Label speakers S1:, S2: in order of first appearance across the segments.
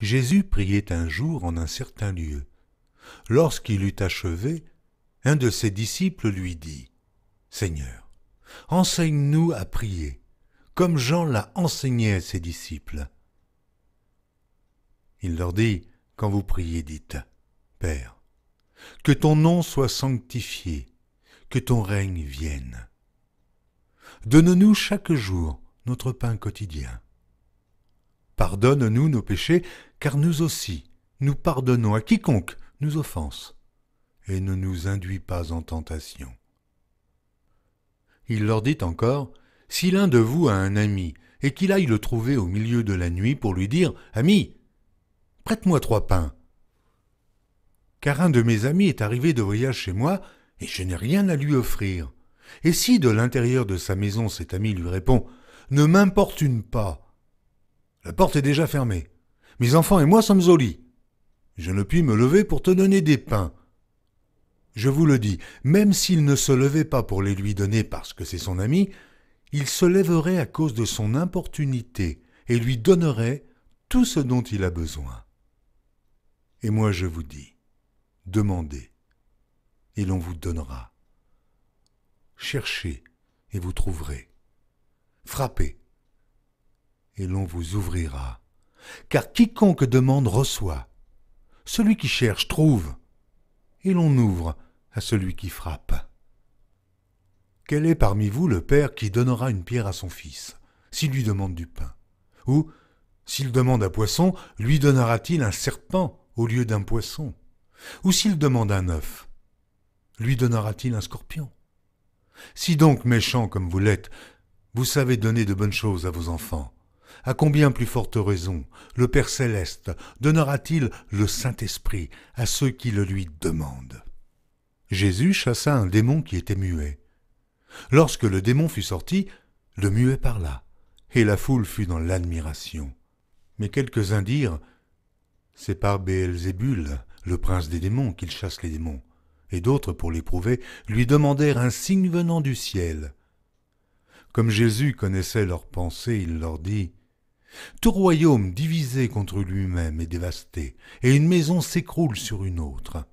S1: Jésus priait un jour en un certain lieu. Lorsqu'il eut achevé, un de ses disciples lui dit Seigneur, enseigne-nous à prier, comme Jean l'a enseigné à ses disciples. Il leur dit Quand vous priez, dites Père, que ton nom soit sanctifié, que ton règne vienne. Donne-nous chaque jour notre pain quotidien. Pardonne-nous nos péchés, car nous aussi, nous pardonnons à quiconque nous offense, et ne nous induit pas en tentation. Il leur dit encore, Si l'un de vous a un ami, et qu'il aille le trouver au milieu de la nuit pour lui dire, Ami, prête-moi trois pains. Car un de mes amis est arrivé de voyage chez moi, et je n'ai rien à lui offrir. Et si de l'intérieur de sa maison cet ami lui répond, Ne m'importune pas, la porte est déjà fermée. Mes enfants et moi sommes au lit. Je ne puis me lever pour te donner des pains. Je vous le dis, même s'il ne se levait pas pour les lui donner parce que c'est son ami, il se lèverait à cause de son importunité et lui donnerait tout ce dont il a besoin. Et moi je vous dis, demandez, et l'on vous donnera. Cherchez, et vous trouverez. Frappez, et l'on vous ouvrira car quiconque demande reçoit. Celui qui cherche trouve, et l'on ouvre à celui qui frappe. Quel est parmi vous le Père qui donnera une pierre à son fils, s'il lui demande du pain Ou, s'il demande un poisson, lui donnera-t-il un serpent au lieu d'un poisson Ou s'il demande un œuf, lui donnera-t-il un scorpion Si donc méchant comme vous l'êtes, vous savez donner de bonnes choses à vos enfants, à combien plus forte raison le Père céleste donnera-t-il le Saint-Esprit à ceux qui le lui demandent Jésus chassa un démon qui était muet. Lorsque le démon fut sorti, le muet parla, et la foule fut dans l'admiration. Mais quelques-uns dirent C'est par Béelzébul, le prince des démons, qu'il chasse les démons. Et d'autres, pour l'éprouver, lui demandèrent un signe venant du ciel. Comme Jésus connaissait leurs pensées, il leur dit tout royaume divisé contre lui-même est dévasté, et une maison s'écroule sur une autre.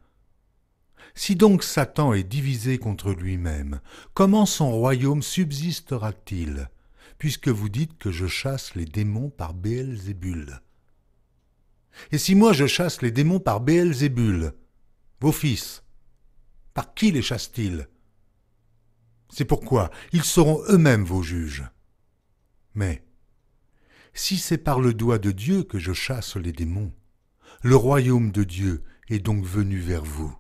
S1: Si donc Satan est divisé contre lui-même, comment son royaume subsistera-t-il, puisque vous dites que je chasse les démons par Béelzébul Et si moi je chasse les démons par Béelzébul, vos fils, par qui les chassent-ils C'est pourquoi ils seront eux-mêmes vos juges. Mais si c'est par le doigt de Dieu que je chasse les démons, le royaume de Dieu est donc venu vers vous.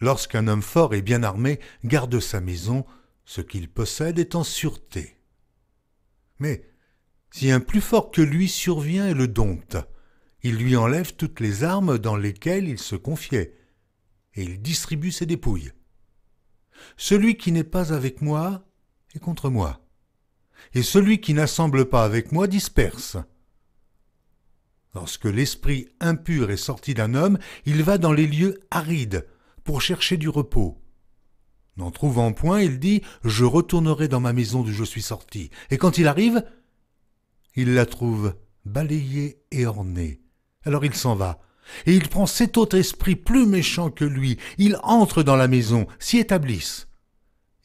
S1: Lorsqu'un homme fort et bien armé garde sa maison, ce qu'il possède est en sûreté. Mais si un plus fort que lui survient et le dompte, il lui enlève toutes les armes dans lesquelles il se confiait, et il distribue ses dépouilles. Celui qui n'est pas avec moi est contre moi et celui qui n'assemble pas avec moi disperse. Lorsque l'esprit impur est sorti d'un homme, il va dans les lieux arides pour chercher du repos. N'en trouvant point, il dit Je retournerai dans ma maison d'où je suis sorti. Et quand il arrive, il la trouve balayée et ornée. Alors il s'en va. Et il prend cet autre esprit plus méchant que lui. Il entre dans la maison, s'y établissent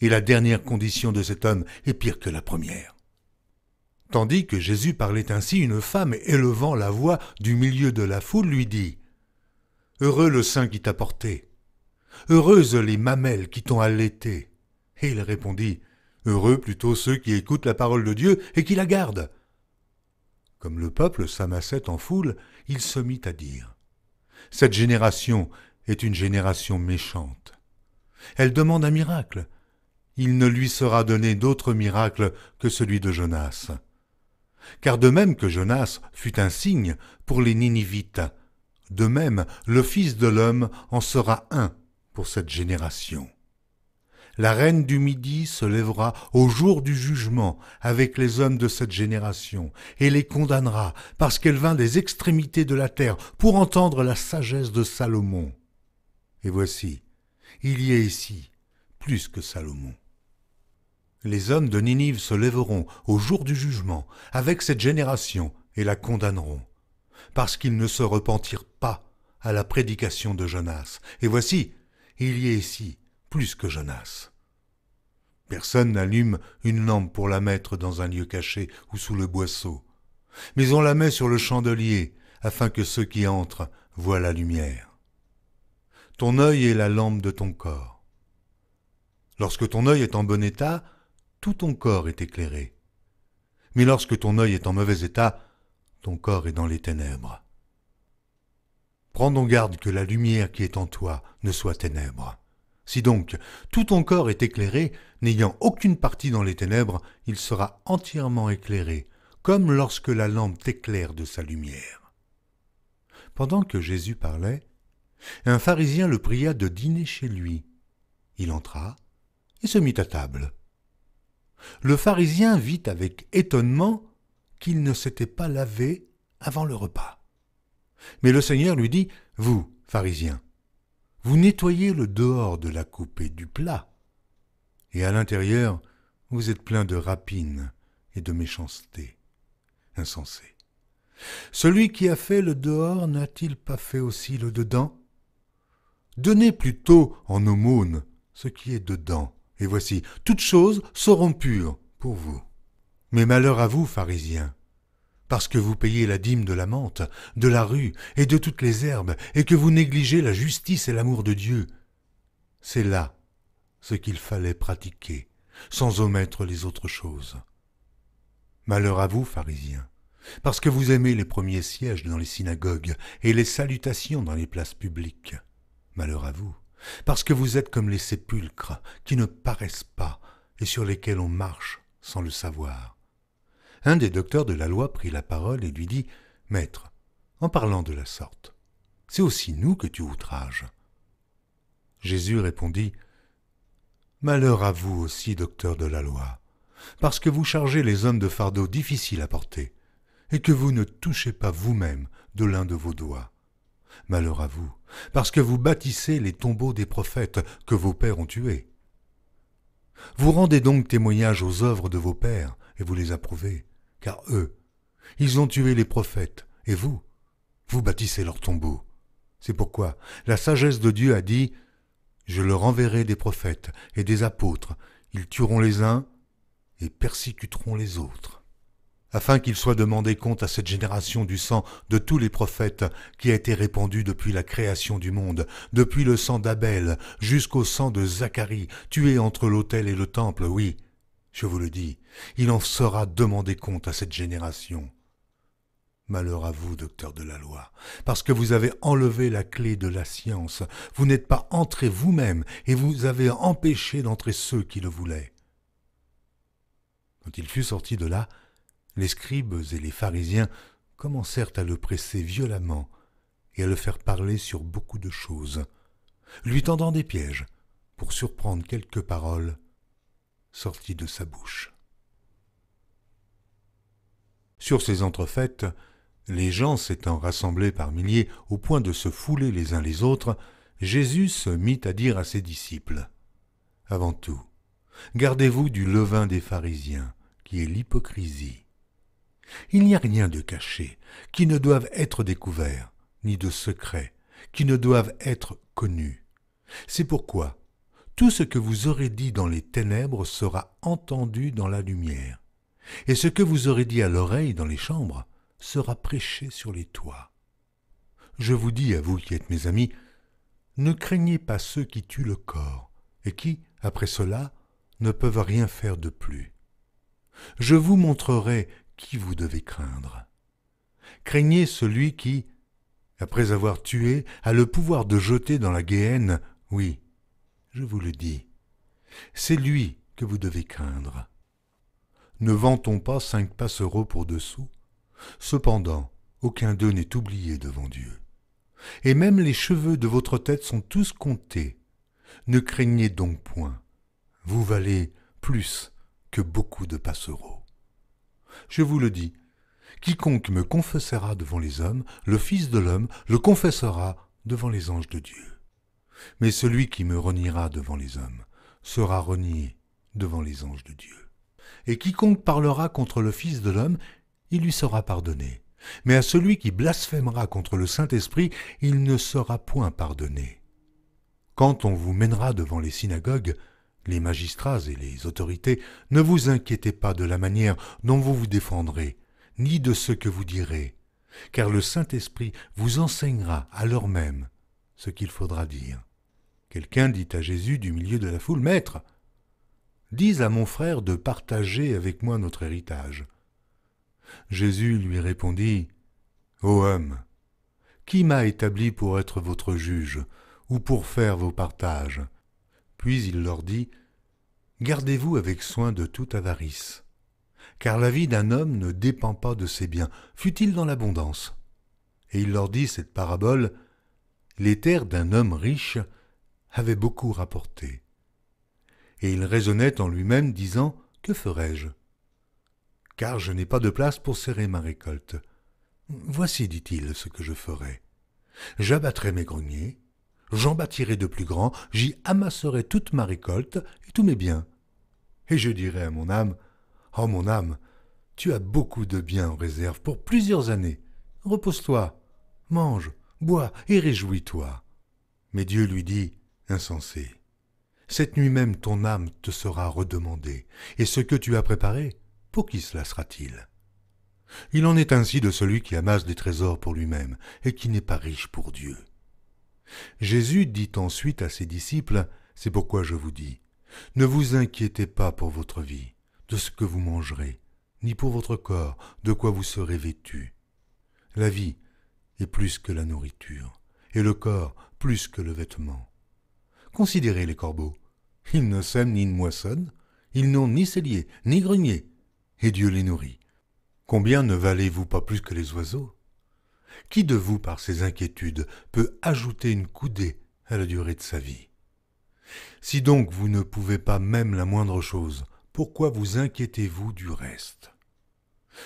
S1: et la dernière condition de cet homme est pire que la première. Tandis que Jésus parlait ainsi, une femme, élevant la voix du milieu de la foule, lui dit Heureux le saint qui t'a porté, heureuses les mamelles qui t'ont allaité. Et il répondit Heureux plutôt ceux qui écoutent la parole de Dieu et qui la gardent. Comme le peuple s'amassait en foule, il se mit à dire Cette génération est une génération méchante. Elle demande un miracle, il ne lui sera donné d'autre miracle que celui de Jonas. Car de même que Jonas fut un signe pour les Ninivites, de même le Fils de l'homme en sera un pour cette génération. La reine du Midi se lèvera au jour du jugement avec les hommes de cette génération, et les condamnera, parce qu'elle vint des extrémités de la terre pour entendre la sagesse de Salomon. Et voici, il y a ici plus que Salomon. Les hommes de Ninive se lèveront au jour du jugement avec cette génération et la condamneront, parce qu'ils ne se repentirent pas à la prédication de Jonas. Et voici, il y est ici plus que Jonas. Personne n'allume une lampe pour la mettre dans un lieu caché ou sous le boisseau, mais on la met sur le chandelier, afin que ceux qui entrent voient la lumière. Ton œil est la lampe de ton corps. Lorsque ton œil est en bon état, tout ton corps est éclairé. Mais lorsque ton œil est en mauvais état, ton corps est dans les ténèbres. Prends donc garde que la lumière qui est en toi ne soit ténèbre. Si donc tout ton corps est éclairé, n'ayant aucune partie dans les ténèbres, il sera entièrement éclairé, comme lorsque la lampe t'éclaire de sa lumière. Pendant que Jésus parlait, un pharisien le pria de dîner chez lui. Il entra et se mit à table. Le pharisien vit avec étonnement qu'il ne s'était pas lavé avant le repas. Mais le Seigneur lui dit, Vous, pharisien, vous nettoyez le dehors de la coupe et du plat, et à l'intérieur, vous êtes plein de rapines et de méchanceté Insensé Celui qui a fait le dehors n'a-t-il pas fait aussi le dedans Donnez plutôt en aumône ce qui est dedans, et voici, toutes choses seront pures pour vous. Mais malheur à vous, pharisiens, parce que vous payez la dîme de la menthe, de la rue et de toutes les herbes, et que vous négligez la justice et l'amour de Dieu. C'est là ce qu'il fallait pratiquer, sans omettre les autres choses. Malheur à vous, pharisiens, parce que vous aimez les premiers sièges dans les synagogues et les salutations dans les places publiques. Malheur à vous parce que vous êtes comme les sépulcres qui ne paraissent pas et sur lesquels on marche sans le savoir. Un des docteurs de la loi prit la parole et lui dit Maître, en parlant de la sorte, c'est aussi nous que tu outrages. Jésus répondit Malheur à vous aussi, docteur de la loi, parce que vous chargez les hommes de fardeaux difficiles à porter, et que vous ne touchez pas vous-même de l'un de vos doigts. Malheur à vous, parce que vous bâtissez les tombeaux des prophètes que vos pères ont tués. Vous rendez donc témoignage aux œuvres de vos pères, et vous les approuvez, car eux, ils ont tué les prophètes, et vous, vous bâtissez leurs tombeaux. C'est pourquoi la sagesse de Dieu a dit, Je leur enverrai des prophètes et des apôtres, ils tueront les uns et persécuteront les autres afin qu'il soit demandé compte à cette génération du sang de tous les prophètes qui a été répandu depuis la création du monde, depuis le sang d'Abel jusqu'au sang de Zacharie, tué entre l'autel et le temple, oui, je vous le dis, il en sera demandé compte à cette génération. Malheur à vous, docteur de la loi, parce que vous avez enlevé la clé de la science, vous n'êtes pas entré vous-même, et vous avez empêché d'entrer ceux qui le voulaient. Quand il fut sorti de là, les scribes et les pharisiens commencèrent à le presser violemment et à le faire parler sur beaucoup de choses, lui tendant des pièges pour surprendre quelques paroles sorties de sa bouche. Sur ces entrefaites, les gens s'étant rassemblés par milliers au point de se fouler les uns les autres, Jésus se mit à dire à ses disciples Avant tout, gardez-vous du levain des pharisiens, qui est l'hypocrisie. Il n'y a rien de caché, qui ne doive être découvert, ni de secret, qui ne doive être connus. C'est pourquoi tout ce que vous aurez dit dans les ténèbres sera entendu dans la lumière, et ce que vous aurez dit à l'oreille dans les chambres sera prêché sur les toits. Je vous dis à vous qui êtes mes amis, ne craignez pas ceux qui tuent le corps, et qui, après cela, ne peuvent rien faire de plus. Je vous montrerai qui vous devez craindre Craignez celui qui, après avoir tué, a le pouvoir de jeter dans la guéhenne, oui, je vous le dis. C'est lui que vous devez craindre. Ne vantons pas cinq passereaux pour deux sous. Cependant, aucun d'eux n'est oublié devant Dieu. Et même les cheveux de votre tête sont tous comptés. Ne craignez donc point, vous valez plus que beaucoup de passereaux je vous le dis. Quiconque me confessera devant les hommes, le Fils de l'homme le confessera devant les anges de Dieu. Mais celui qui me reniera devant les hommes sera renié devant les anges de Dieu. Et quiconque parlera contre le Fils de l'homme, il lui sera pardonné. Mais à celui qui blasphémera contre le Saint-Esprit, il ne sera point pardonné. Quand on vous mènera devant les synagogues, les magistrats et les autorités, ne vous inquiétez pas de la manière dont vous vous défendrez, ni de ce que vous direz, car le Saint-Esprit vous enseignera à même ce qu'il faudra dire. Quelqu'un dit à Jésus du milieu de la foule, Maître, dis à mon frère de partager avec moi notre héritage. Jésus lui répondit, Ô homme, qui m'a établi pour être votre juge ou pour faire vos partages puis il leur dit, Gardez-vous avec soin de toute avarice, car la vie d'un homme ne dépend pas de ses biens, fût-il dans l'abondance. Et il leur dit cette parabole, Les terres d'un homme riche avaient beaucoup rapporté. Et il raisonnait en lui-même, disant, Que ferai-je car je n'ai pas de place pour serrer ma récolte. Voici, dit-il, ce que je ferai. J'abattrai mes greniers, j'en bâtirai de plus grands, j'y amasserai toute ma récolte et tous mes biens. Et je dirai à mon âme, Oh mon âme, tu as beaucoup de biens en réserve pour plusieurs années. Repose-toi, mange, bois et réjouis-toi. Mais Dieu lui dit, Insensé, cette nuit même ton âme te sera redemandée, et ce que tu as préparé, pour qui cela sera-t-il Il en est ainsi de celui qui amasse des trésors pour lui-même, et qui n'est pas riche pour Dieu. Jésus dit ensuite à ses disciples, C'est pourquoi je vous dis, ne vous inquiétez pas pour votre vie, de ce que vous mangerez, ni pour votre corps, de quoi vous serez vêtu. La vie est plus que la nourriture, et le corps plus que le vêtement. Considérez les corbeaux. Ils ne sèment ni ne moissonnent, ils n'ont ni cellier, ni grenier, et Dieu les nourrit. Combien ne valez-vous pas plus que les oiseaux qui de vous, par ses inquiétudes, peut ajouter une coudée à la durée de sa vie Si donc vous ne pouvez pas même la moindre chose, pourquoi vous inquiétez-vous du reste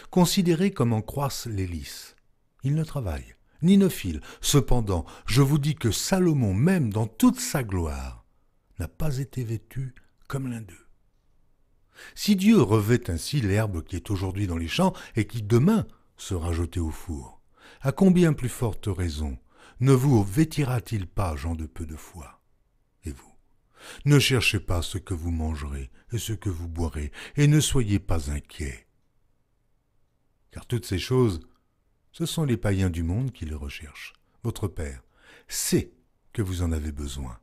S1: Considérez comment croissent les lys. Ils ne travaillent, ni ne filent. Cependant, je vous dis que Salomon, même dans toute sa gloire, n'a pas été vêtu comme l'un d'eux. Si Dieu revêt ainsi l'herbe qui est aujourd'hui dans les champs et qui demain sera jetée au four, à combien plus forte raison ne vous vêtira-t-il pas, gens de peu de foi Et vous Ne cherchez pas ce que vous mangerez et ce que vous boirez, et ne soyez pas inquiets. Car toutes ces choses, ce sont les païens du monde qui les recherchent. Votre Père sait que vous en avez besoin.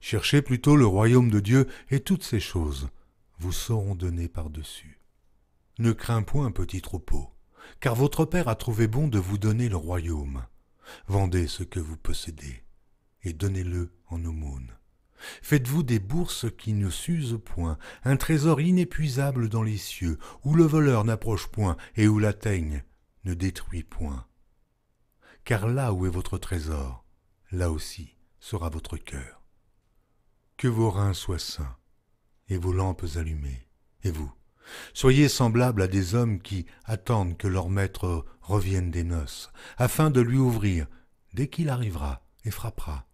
S1: Cherchez plutôt le royaume de Dieu, et toutes ces choses vous seront données par-dessus. Ne crains point, un petit troupeau, car votre Père a trouvé bon de vous donner le royaume. Vendez ce que vous possédez, et donnez-le en aumône. Faites-vous des bourses qui ne s'usent point, un trésor inépuisable dans les cieux, où le voleur n'approche point, et où la teigne ne détruit point. Car là où est votre trésor, là aussi sera votre cœur. Que vos reins soient sains, et vos lampes allumées, et vous, Soyez semblables à des hommes qui attendent que leur maître revienne des noces, afin de lui ouvrir, dès qu'il arrivera, et frappera.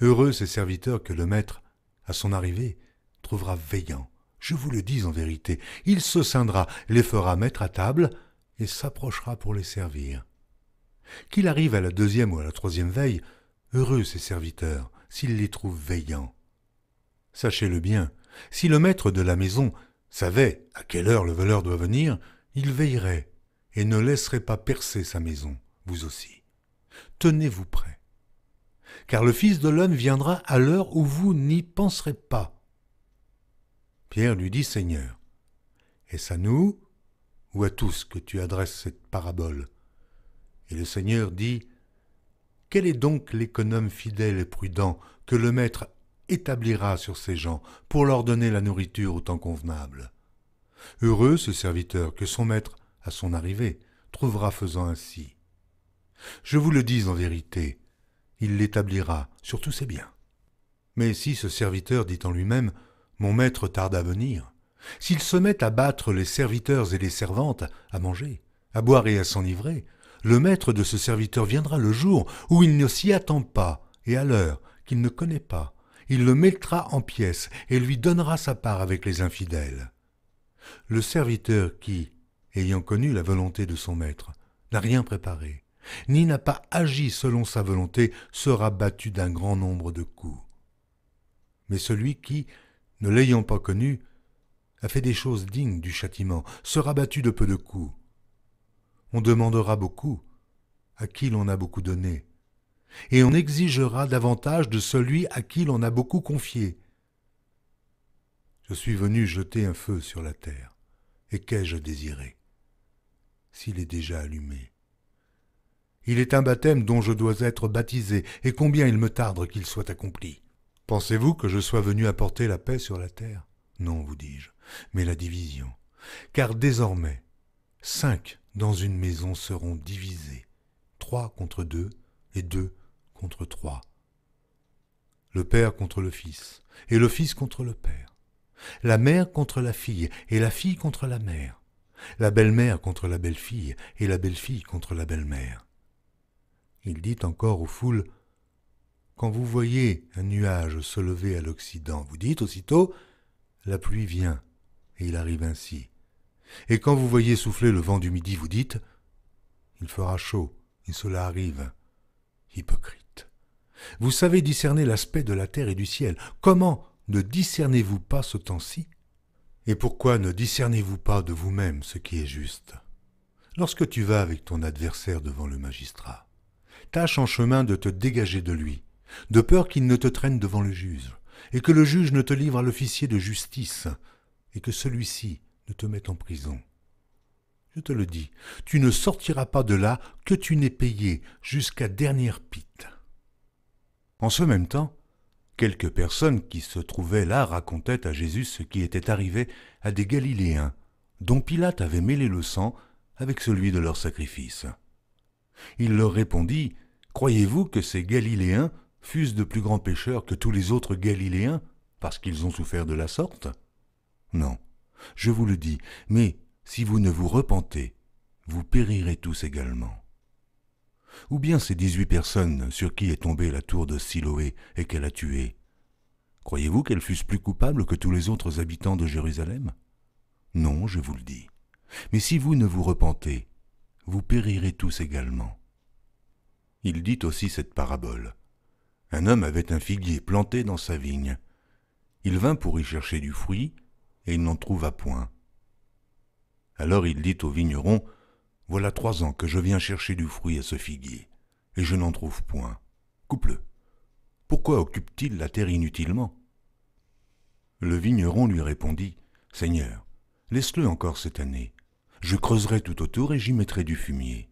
S1: Heureux ces serviteurs que le maître, à son arrivée, trouvera veillants. Je vous le dis en vérité, il se scindra, les fera mettre à table, et s'approchera pour les servir. Qu'il arrive à la deuxième ou à la troisième veille, heureux ces serviteurs, s'ils les trouvent veillants. Sachez-le bien, si le maître de la maison savait à quelle heure le voleur doit venir, il veillerait et ne laisserait pas percer sa maison, vous aussi. Tenez-vous prêts. Car le Fils de l'homme viendra à l'heure où vous n'y penserez pas. Pierre lui dit, Seigneur, est-ce à nous ou à tous que tu adresses cette parabole Et le Seigneur dit, Quel est donc l'économe fidèle et prudent que le Maître établira sur ces gens pour leur donner la nourriture au temps convenable. Heureux ce serviteur que son maître, à son arrivée, trouvera faisant ainsi. Je vous le dis en vérité, il l'établira sur tous ses biens. Mais si ce serviteur dit en lui-même Mon maître tarde à venir, s'il se met à battre les serviteurs et les servantes, à manger, à boire et à s'enivrer, le maître de ce serviteur viendra le jour où il ne s'y attend pas et à l'heure qu'il ne connaît pas, il le mettra en pièces et lui donnera sa part avec les infidèles. Le serviteur qui, ayant connu la volonté de son maître, n'a rien préparé, ni n'a pas agi selon sa volonté, sera battu d'un grand nombre de coups. Mais celui qui, ne l'ayant pas connu, a fait des choses dignes du châtiment, sera battu de peu de coups. On demandera beaucoup à qui l'on a beaucoup donné, et on exigera davantage de celui à qui l'on a beaucoup confié. Je suis venu jeter un feu sur la terre, et qu'ai-je désiré S'il est déjà allumé. Il est un baptême dont je dois être baptisé, et combien il me tarde qu'il soit accompli. Pensez-vous que je sois venu apporter la paix sur la terre Non, vous dis-je, mais la division. Car désormais, cinq dans une maison seront divisés, trois contre deux et deux contre trois, le Père contre le Fils, et le Fils contre le Père, la mère contre la fille, et la fille contre la mère, la belle-mère contre la belle-fille, et la belle-fille contre la belle-mère. Il dit encore aux foules, Quand vous voyez un nuage se lever à l'Occident, vous dites aussitôt, La pluie vient, et il arrive ainsi. Et quand vous voyez souffler le vent du midi, vous dites, Il fera chaud, et cela arrive. Hypocrite. Vous savez discerner l'aspect de la terre et du ciel. Comment ne discernez-vous pas ce temps-ci Et pourquoi ne discernez-vous pas de vous-même ce qui est juste Lorsque tu vas avec ton adversaire devant le magistrat, tâche en chemin de te dégager de lui, de peur qu'il ne te traîne devant le juge, et que le juge ne te livre à l'officier de justice, et que celui-ci ne te mette en prison. Je te le dis, tu ne sortiras pas de là que tu n'aies payé jusqu'à dernière pique. En ce même temps, quelques personnes qui se trouvaient là racontaient à Jésus ce qui était arrivé à des Galiléens, dont Pilate avait mêlé le sang avec celui de leur sacrifice. Il leur répondit Croyez-vous que ces Galiléens fussent de plus grands pécheurs que tous les autres Galiléens parce qu'ils ont souffert de la sorte Non, je vous le dis, mais si vous ne vous repentez, vous périrez tous également. Ou bien ces dix-huit personnes sur qui est tombée la tour de Siloé et qu'elle a tuées Croyez-vous qu'elles fussent plus coupables que tous les autres habitants de Jérusalem Non, je vous le dis. Mais si vous ne vous repentez, vous périrez tous également. Il dit aussi cette parabole. Un homme avait un figuier planté dans sa vigne. Il vint pour y chercher du fruit, et il n'en trouva point. Alors il dit au vigneron, voilà trois ans que je viens chercher du fruit à ce figuier, et je n'en trouve point. Coupe-le. Pourquoi occupe-t-il la terre inutilement Le vigneron lui répondit Seigneur, laisse-le encore cette année. Je creuserai tout autour et j'y mettrai du fumier.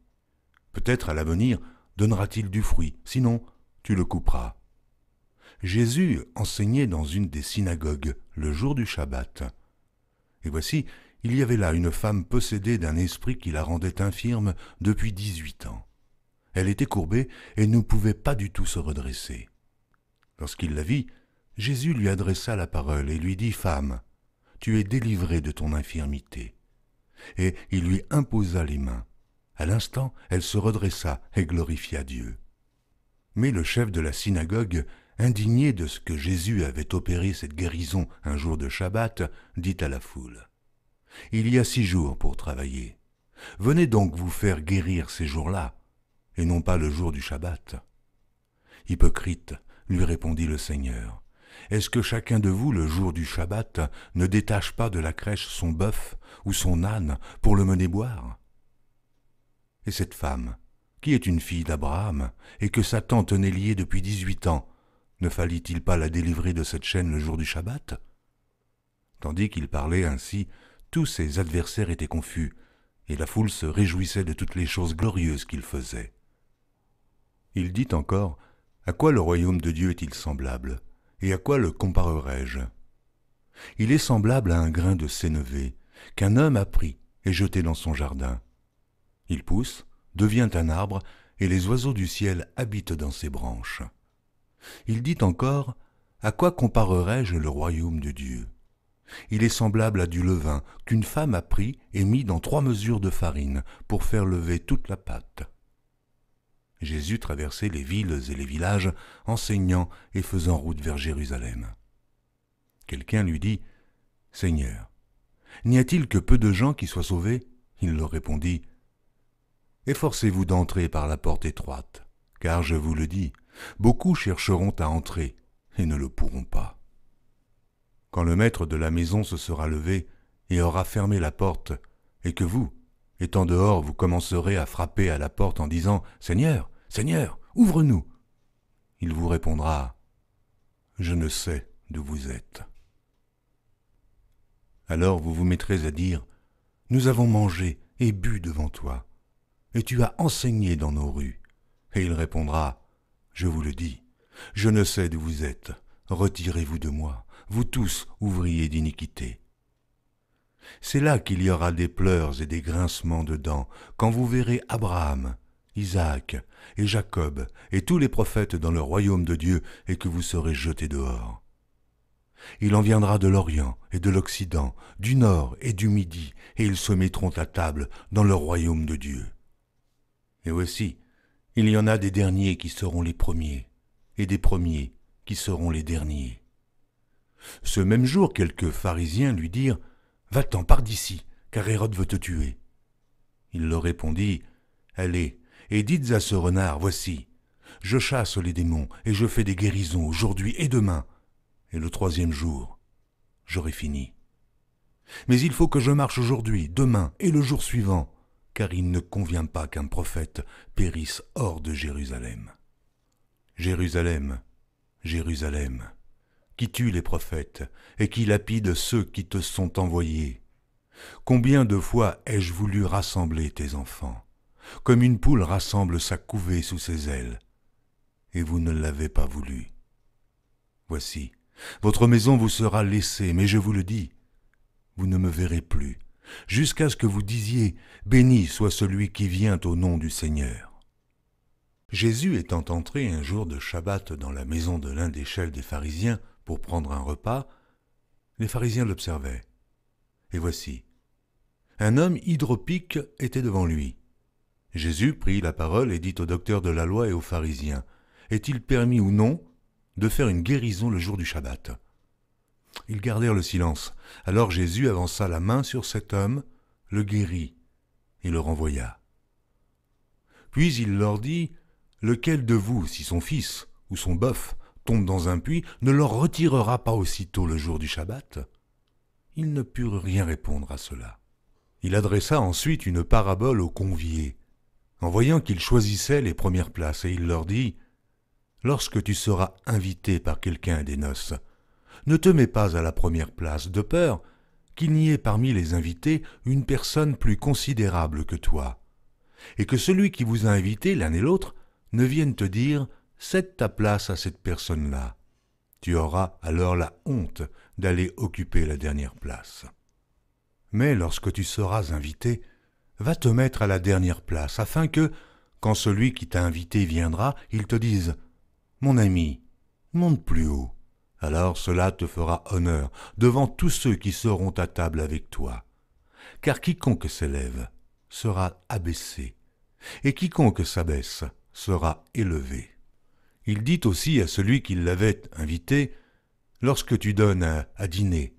S1: Peut-être à l'avenir donnera-t-il du fruit, sinon tu le couperas. Jésus enseignait dans une des synagogues le jour du Shabbat. Et voici il y avait là une femme possédée d'un esprit qui la rendait infirme depuis dix-huit ans. Elle était courbée et ne pouvait pas du tout se redresser. Lorsqu'il la vit, Jésus lui adressa la parole et lui dit Femme, tu es délivrée de ton infirmité. Et il lui imposa les mains. À l'instant, elle se redressa et glorifia Dieu. Mais le chef de la synagogue, indigné de ce que Jésus avait opéré cette guérison un jour de Shabbat, dit à la foule il y a six jours pour travailler. Venez donc vous faire guérir ces jours-là, et non pas le jour du Shabbat. Hypocrite, lui répondit le Seigneur, est-ce que chacun de vous, le jour du Shabbat, ne détache pas de la crèche son bœuf ou son âne pour le mener boire Et cette femme, qui est une fille d'Abraham, et que Satan tenait liée depuis dix-huit ans, ne fallit-il pas la délivrer de cette chaîne le jour du Shabbat Tandis qu'il parlait ainsi, tous ses adversaires étaient confus, et la foule se réjouissait de toutes les choses glorieuses qu'il faisait. Il dit encore, À quoi le royaume de Dieu est-il semblable Et à quoi le comparerai-je Il est semblable à un grain de sénévé qu'un homme a pris et jeté dans son jardin. Il pousse, devient un arbre, et les oiseaux du ciel habitent dans ses branches. Il dit encore, À quoi comparerai-je le royaume de Dieu il est semblable à du levain qu'une femme a pris et mis dans trois mesures de farine pour faire lever toute la pâte. Jésus traversait les villes et les villages, enseignant et faisant route vers Jérusalem. Quelqu'un lui dit Seigneur, n'y a-t-il que peu de gens qui soient sauvés Il leur répondit Efforcez-vous d'entrer par la porte étroite, car je vous le dis, beaucoup chercheront à entrer et ne le pourront pas quand le maître de la maison se sera levé et aura fermé la porte, et que vous, étant dehors, vous commencerez à frapper à la porte en disant Seigneur, Seigneur, ouvre-nous Il vous répondra Je ne sais d'où vous êtes. Alors vous vous mettrez à dire Nous avons mangé et bu devant toi, et tu as enseigné dans nos rues. Et il répondra Je vous le dis, je ne sais d'où vous êtes, retirez-vous de moi vous tous ouvriers d'iniquité. C'est là qu'il y aura des pleurs et des grincements de dents, quand vous verrez Abraham, Isaac et Jacob et tous les prophètes dans le royaume de Dieu et que vous serez jetés dehors. Il en viendra de l'Orient et de l'Occident, du Nord et du Midi, et ils se mettront à table dans le royaume de Dieu. Et aussi, il y en a des derniers qui seront les premiers, et des premiers qui seront les derniers. Ce même jour, quelques pharisiens lui dirent Va-t'en pars d'ici, car Hérode veut te tuer. Il leur répondit Allez, et dites à ce renard Voici, je chasse les démons, et je fais des guérisons aujourd'hui et demain, et le troisième jour, j'aurai fini. Mais il faut que je marche aujourd'hui, demain et le jour suivant, car il ne convient pas qu'un prophète périsse hors de Jérusalem. Jérusalem, Jérusalem, qui tue les prophètes et qui lapide ceux qui te sont envoyés. Combien de fois ai-je voulu rassembler tes enfants, comme une poule rassemble sa couvée sous ses ailes, et vous ne l'avez pas voulu. Voici, votre maison vous sera laissée, mais je vous le dis, vous ne me verrez plus, jusqu'à ce que vous disiez, Béni soit celui qui vient au nom du Seigneur. Jésus étant entré un jour de Shabbat dans la maison de l'un des chefs des pharisiens, prendre un repas, les pharisiens l'observaient. Et voici, un homme hydropique était devant lui. Jésus prit la parole et dit au docteur de la loi et aux pharisiens, Est-il permis ou non de faire une guérison le jour du Shabbat Ils gardèrent le silence. Alors Jésus avança la main sur cet homme, le guérit et le renvoya. Puis il leur dit, Lequel de vous, si son fils ou son bœuf tombe dans un puits, ne leur retirera pas aussitôt le jour du Shabbat Ils ne purent rien répondre à cela. Il adressa ensuite une parabole aux conviés, en voyant qu'ils choisissaient les premières places, et il leur dit Lorsque tu seras invité par quelqu'un des noces, ne te mets pas à la première place, de peur qu'il n'y ait parmi les invités une personne plus considérable que toi, et que celui qui vous a invité l'un et l'autre ne vienne te dire cède ta place à cette personne-là. Tu auras alors la honte d'aller occuper la dernière place. Mais lorsque tu seras invité, va te mettre à la dernière place, afin que, quand celui qui t'a invité viendra, il te dise Mon ami, monte plus haut. Alors cela te fera honneur devant tous ceux qui seront à table avec toi. Car quiconque s'élève sera abaissé, et quiconque s'abaisse sera élevé. Il dit aussi à celui qui l'avait invité, Lorsque tu donnes à, dîner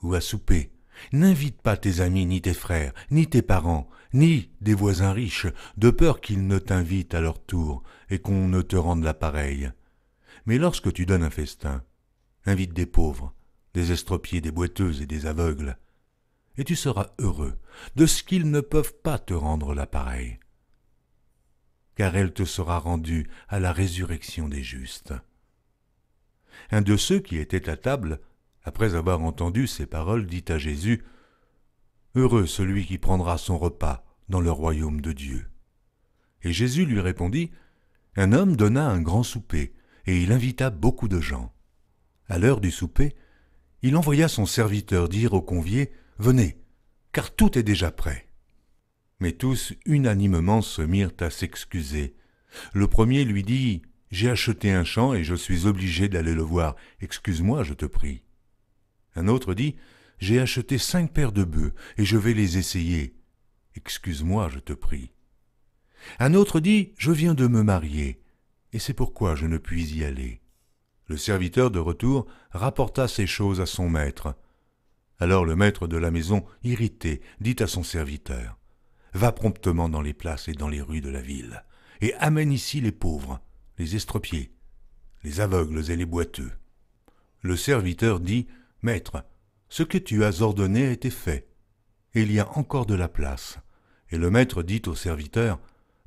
S1: ou à souper, n'invite pas tes amis, ni tes frères, ni tes parents, ni des voisins riches, de peur qu'ils ne t'invitent à leur tour et qu'on ne te rende l'appareil. Mais lorsque tu donnes un festin, invite des pauvres, des estropiés, des boiteuses et des aveugles, et tu seras heureux de ce qu'ils ne peuvent pas te rendre l'appareil car elle te sera rendue à la résurrection des justes. Un de ceux qui étaient à table, après avoir entendu ces paroles, dit à Jésus, Heureux celui qui prendra son repas dans le royaume de Dieu. Et Jésus lui répondit, Un homme donna un grand souper, et il invita beaucoup de gens. À l'heure du souper, il envoya son serviteur dire aux conviés, Venez, car tout est déjà prêt mais tous unanimement se mirent à s'excuser. Le premier lui dit J'ai acheté un champ et je suis obligé d'aller le voir. Excuse-moi, je te prie. Un autre dit J'ai acheté cinq paires de bœufs et je vais les essayer. Excuse-moi, je te prie. Un autre dit Je viens de me marier et c'est pourquoi je ne puis y aller. Le serviteur de retour rapporta ces choses à son maître. Alors le maître de la maison, irrité, dit à son serviteur va promptement dans les places et dans les rues de la ville, et amène ici les pauvres, les estropiés, les aveugles et les boiteux. Le serviteur dit, Maître, ce que tu as ordonné a été fait, et il y a encore de la place. Et le maître dit au serviteur,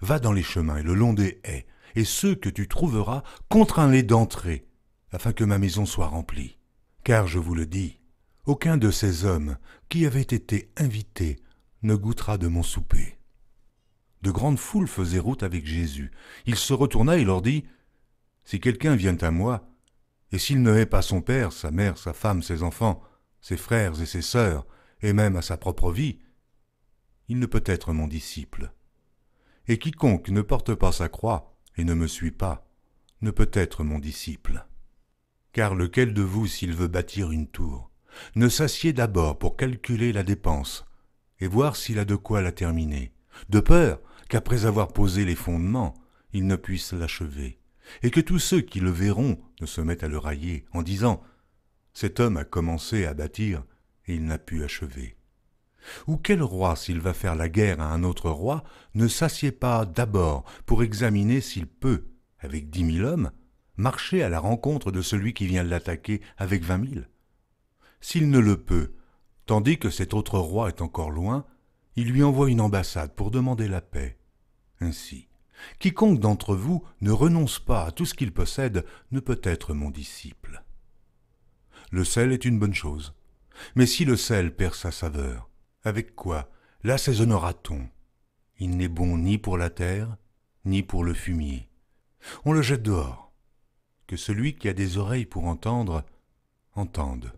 S1: Va dans les chemins et le long des haies, et ceux que tu trouveras, contrains-les d'entrer, afin que ma maison soit remplie. Car je vous le dis, aucun de ces hommes qui avaient été invités ne goûtera de mon souper. De grandes foules faisaient route avec Jésus. Il se retourna et leur dit, Si quelqu'un vient à moi, et s'il ne hait pas son père, sa mère, sa femme, ses enfants, ses frères et ses sœurs, et même à sa propre vie, il ne peut être mon disciple. Et quiconque ne porte pas sa croix et ne me suit pas, ne peut être mon disciple. Car lequel de vous, s'il veut bâtir une tour, ne s'assied d'abord pour calculer la dépense, et voir s'il a de quoi la terminer, de peur qu'après avoir posé les fondements, il ne puisse l'achever, et que tous ceux qui le verront ne se mettent à le railler en disant Cet homme a commencé à bâtir et il n'a pu achever. Ou quel roi, s'il va faire la guerre à un autre roi, ne s'assied pas d'abord pour examiner s'il peut, avec dix mille hommes, marcher à la rencontre de celui qui vient l'attaquer avec vingt mille S'il ne le peut, Tandis que cet autre roi est encore loin, il lui envoie une ambassade pour demander la paix. Ainsi, quiconque d'entre vous ne renonce pas à tout ce qu'il possède ne peut être mon disciple. Le sel est une bonne chose, mais si le sel perd sa saveur, avec quoi l'assaisonnera-t-on Il n'est bon ni pour la terre, ni pour le fumier. On le jette dehors. Que celui qui a des oreilles pour entendre, entende.